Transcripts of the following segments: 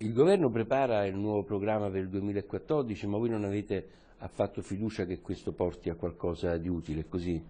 Il governo prepara il nuovo programma per il 2014, ma voi non avete affatto fiducia che questo porti a qualcosa di utile, così?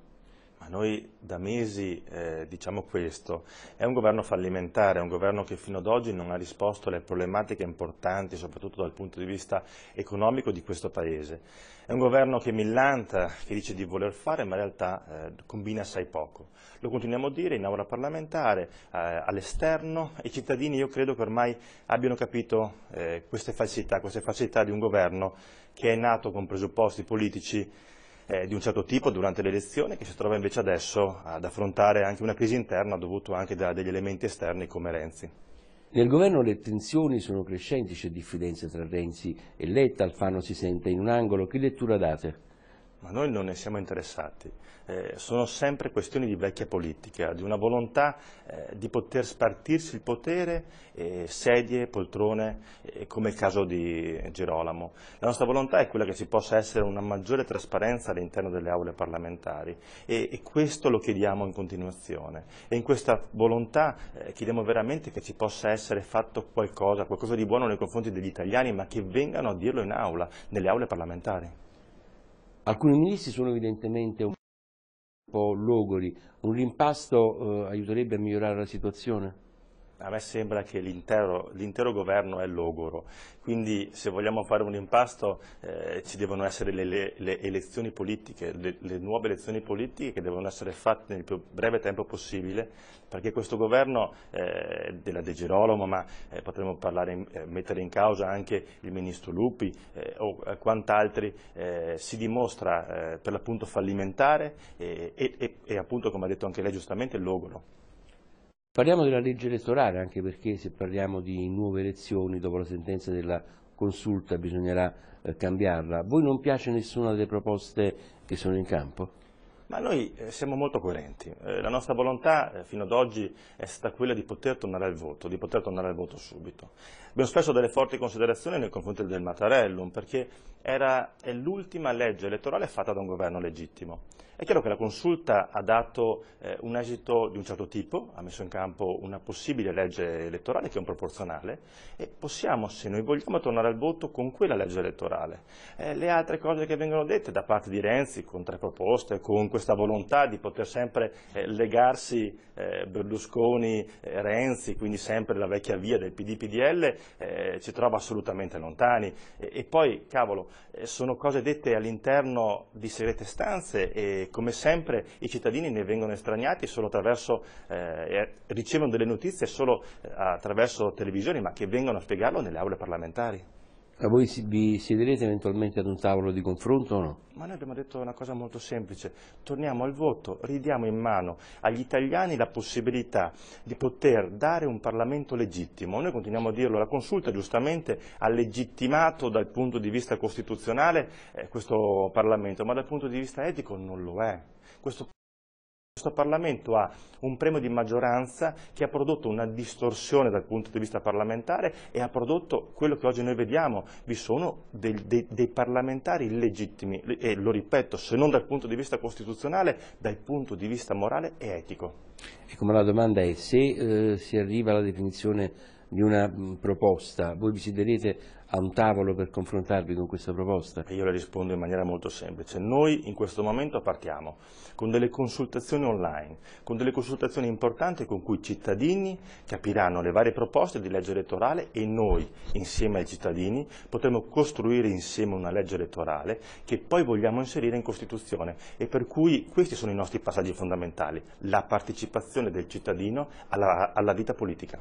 ma noi da mesi eh, diciamo questo, è un governo fallimentare, è un governo che fino ad oggi non ha risposto alle problematiche importanti, soprattutto dal punto di vista economico di questo Paese. È un governo che millanta, che dice di voler fare, ma in realtà eh, combina assai poco. Lo continuiamo a dire in aula parlamentare, eh, all'esterno, i cittadini io credo che ormai abbiano capito eh, queste falsità, queste falsità di un governo che è nato con presupposti politici eh, di un certo tipo durante le elezioni che si trova invece adesso ad affrontare anche una crisi interna dovuta anche a degli elementi esterni come Renzi. Nel governo le tensioni sono crescenti, c'è diffidenza tra Renzi e Letta, Alfano si sente in un angolo, che lettura date? ma noi non ne siamo interessati. Eh, sono sempre questioni di vecchia politica, di una volontà eh, di poter spartirsi il potere, eh, sedie, poltrone, eh, come il caso di Girolamo. La nostra volontà è quella che ci possa essere una maggiore trasparenza all'interno delle aule parlamentari e, e, questo lo chiediamo in continuazione. E in questa volontà eh, chiediamo veramente che ci possa essere fatto qualcosa, qualcosa di buono nei confronti degli italiani, ma che vengano a dirlo in aula, nelle aule parlamentari. Alcuni ministri sono evidentemente un po' logori, un rimpasto eh, aiuterebbe a migliorare la situazione? a me sembra che l'intero, governo è logoro, quindi se vogliamo fare un impasto eh, ci devono essere le, le, le elezioni politiche, le, le, nuove elezioni politiche che devono essere fatte nel più breve tempo possibile, perché questo governo eh, della De Girolamo, ma eh, potremmo in, eh, mettere in causa anche il ministro Lupi eh, o eh, quant'altri, si dimostra per l'appunto fallimentare e, e, e, e appunto, come ha detto anche lei giustamente, logoro. Parliamo della legge elettorale anche perché se parliamo di nuove elezioni dopo la sentenza della consulta bisognerà eh, cambiarla. A voi non piace nessuna delle proposte che sono in campo? Ma noi eh, siamo molto coerenti. Eh, la nostra volontà eh, fino ad oggi è stata quella di poter tornare al voto, di poter tornare al voto subito. Abbiamo spesso delle forti considerazioni nei confronti del Mattarellum, perché era, è l'ultima legge elettorale fatta da un governo legittimo. È chiaro che la consulta ha dato eh, un esito di un certo tipo, ha messo in campo una possibile legge elettorale che è un proporzionale e possiamo, se noi vogliamo, tornare al voto con quella legge elettorale. Eh, le altre cose che vengono dette da parte di Renzi con tre proposte, con questa volontà di poter sempre eh, legarsi eh, Berlusconi, eh, Renzi, quindi sempre la vecchia via del PD-PDL, eh, ci trova assolutamente lontani. E, e poi, cavolo, eh, sono cose dette all'interno di segrete stanze e come sempre i cittadini ne vengono estraniati solo attraverso, ricevono delle notizie solo attraverso televisioni, ma che vengono a spiegarlo nelle aule parlamentari. Ma voi vi siederete eventualmente ad un tavolo di confronto o no? Ma noi abbiamo detto una cosa molto semplice, torniamo al voto, ridiamo in mano agli italiani la possibilità di poter dare un Parlamento legittimo. Noi continuiamo a dirlo, la consulta giustamente ha legittimato dal punto di vista costituzionale eh, questo Parlamento, ma dal punto di vista etico non lo è. Questo questo Parlamento ha un premio di maggioranza che ha prodotto una distorsione dal punto di vista parlamentare e ha prodotto quello che oggi noi vediamo, vi sono dei, dei, dei parlamentari illegittimi e lo ripeto, se non dal punto di vista costituzionale, dal punto di vista morale e etico. Ecco, ma la domanda è se eh, si arriva alla definizione di una mm, proposta, voi vi siederete a un tavolo per confrontarvi con questa proposta? Io le rispondo in maniera molto semplice. Noi in questo momento partiamo con delle consultazioni online, con delle consultazioni importanti con cui i cittadini capiranno le varie proposte di legge elettorale e noi, insieme ai cittadini, potremo costruire insieme una legge elettorale che poi vogliamo inserire in Costituzione e per cui questi sono i nostri passaggi fondamentali, la partecipazione del cittadino alla, alla vita politica.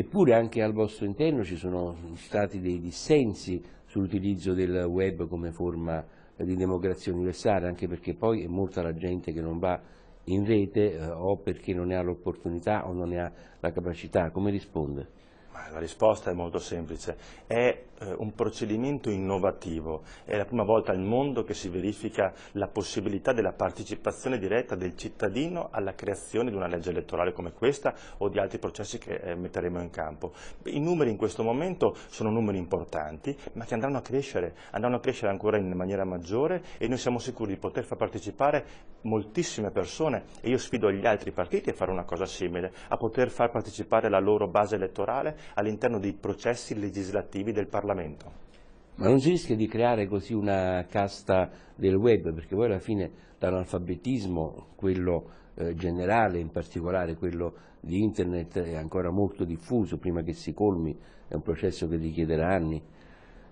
Eppure anche al vostro interno ci sono stati dei dissensi sull'utilizzo del web come forma di democrazia universale, anche perché poi è molta la gente che non va in rete eh, o perché non ne ha l'opportunità o non ne ha la capacità. Come risponde? La risposta è molto semplice, è eh, un procedimento innovativo, è la prima volta al mondo che si verifica la possibilità della partecipazione diretta del cittadino alla creazione di una legge elettorale come questa o di altri processi che eh, metteremo in campo. I numeri in questo momento sono numeri importanti, ma che andranno a crescere, andranno a crescere ancora in maniera maggiore e noi siamo sicuri di poter far partecipare moltissime persone e io sfido gli altri partiti a fare una cosa simile, a poter far partecipare la loro base elettorale all'interno dei processi legislativi del Parlamento. Ma non si rischia di creare così una casta del web, perché poi alla fine l'analfabetismo, quello eh, generale, in particolare quello di internet, è ancora molto diffuso, prima che si colmi, è un processo che richiederà anni.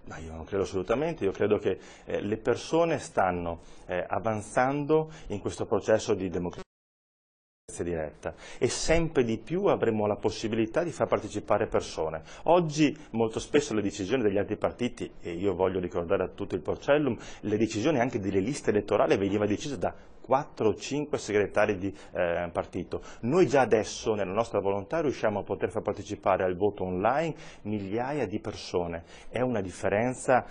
Ma io non credo assolutamente, io credo che eh, le persone stanno eh, avanzando in questo processo di democrazia democrazia diretta e sempre di più avremo la possibilità di far partecipare persone. Oggi molto spesso le decisioni degli altri partiti, e io voglio ricordare a tutto il Porcellum, le decisioni anche delle liste elettorali venivano decise da 4 o 5 segretari di eh, partito. Noi già adesso nella nostra volontà riusciamo a poter far partecipare al voto online migliaia di persone. È una differenza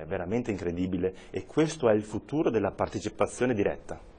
eh, veramente incredibile e questo è il futuro della partecipazione diretta.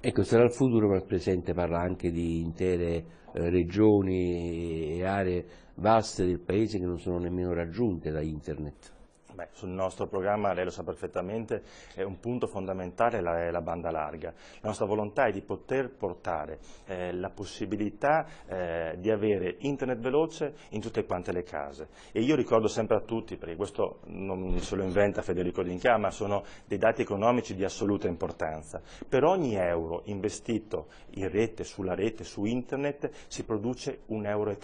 Ecco, sarà il futuro, ma il presente parla anche di intere eh, regioni e aree vaste del paese che non sono nemmeno raggiunte da internet. Beh, sul nostro programma, lei lo sa perfettamente, è un punto fondamentale la, la banda larga. La nostra volontà è di poter portare eh, la possibilità eh, di avere internet veloce in tutte quante le case. E io ricordo sempre a tutti, perché questo non se lo inventa Federico D'Inca, ma sono dei dati economici di assoluta importanza. Per ogni euro investito in rete, sulla rete, su internet, si produce 1,30 euro.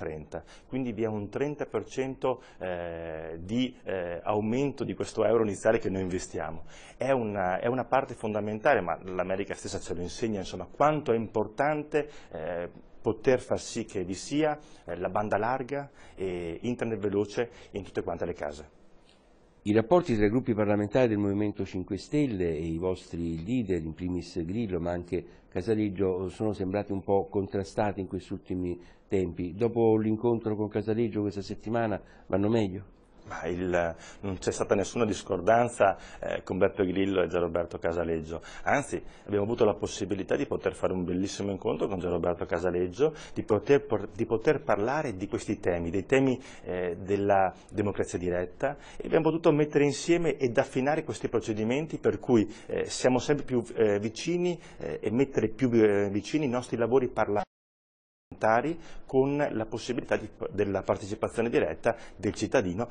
Quindi vi è un 30% eh, di eh, aumento aumento di questo euro iniziale che noi investiamo. È una, è una parte fondamentale, ma l'America stessa ce lo insegna, insomma, quanto è importante eh, poter far sì che vi sia eh, la banda larga e internet veloce in tutte quante le case. I rapporti tra i gruppi parlamentari del Movimento 5 Stelle e i vostri leader, in primis Grillo ma anche Casaleggio, sono sembrati un po' contrastati in questi ultimi tempi. Dopo l'incontro con Casaleggio questa settimana vanno meglio? Il, non c'è stata nessuna discordanza eh, con Beppe Grillo e Gianroberto Casaleggio, anzi abbiamo avuto la possibilità di poter fare un bellissimo incontro con Gianroberto Casaleggio, di poter, di poter, parlare di questi temi, dei temi eh, della democrazia diretta e abbiamo potuto mettere insieme ed affinare questi procedimenti per cui eh, siamo sempre più eh, vicini eh, e mettere più eh, vicini i nostri lavori parlamentari con la possibilità di, della partecipazione diretta del cittadino